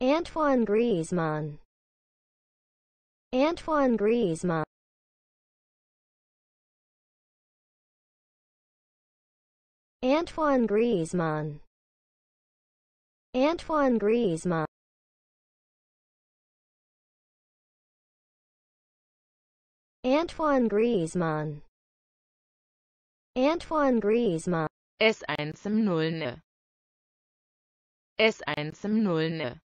Antoine Griezmann Antoine Griezmann Antoine Griezmann Antoine Griezmann Antoine Griezmann Antoine Griezmann S1 im Nullne S1 im Nullne